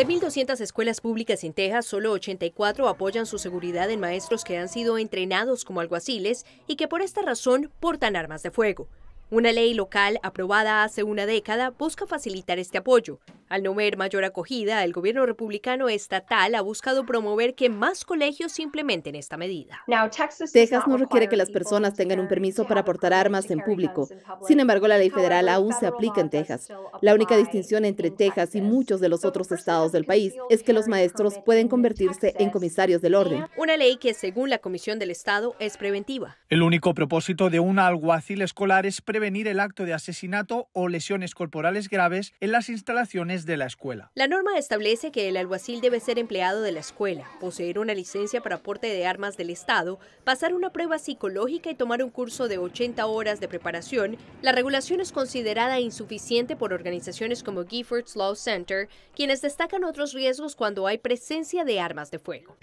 De 1.200 escuelas públicas en Texas, solo 84 apoyan su seguridad en maestros que han sido entrenados como alguaciles y que por esta razón portan armas de fuego. Una ley local aprobada hace una década busca facilitar este apoyo, al no ver mayor acogida, el gobierno republicano estatal ha buscado promover que más colegios implementen esta medida. Texas no requiere que las personas tengan un permiso para portar armas en público. Sin embargo, la ley federal aún se aplica en Texas. La única distinción entre Texas y muchos de los otros estados del país es que los maestros pueden convertirse en comisarios del orden. Una ley que, según la Comisión del Estado, es preventiva. El único propósito de un alguacil escolar es prevenir el acto de asesinato o lesiones corporales graves en las instalaciones de la escuela. La norma establece que el alguacil debe ser empleado de la escuela, poseer una licencia para porte de armas del Estado, pasar una prueba psicológica y tomar un curso de 80 horas de preparación. La regulación es considerada insuficiente por organizaciones como Giffords Law Center, quienes destacan otros riesgos cuando hay presencia de armas de fuego.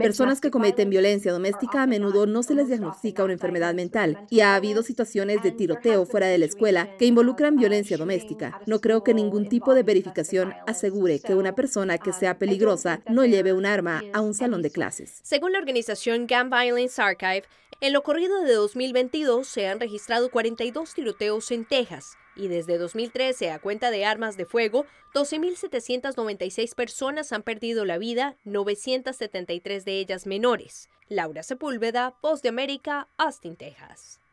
Personas que cometen violencia doméstica a menudo no se les diagnostica una enfermedad mental y ha habido situaciones de tiroteo fuera de la escuela que involucran violencia doméstica. No creo que ningún tipo de verificación asegure que una persona que sea peligrosa no lleve un arma a un salón de clases. Según la organización Gun Violence Archive, en lo corrido de 2022 se han registrado 42 tiroteos en Texas y desde 2013 a cuenta de armas de fuego, 12.796 personas han perdido la vida, 973 de ellas menores. Laura Sepúlveda, Voz de América, Austin, Texas.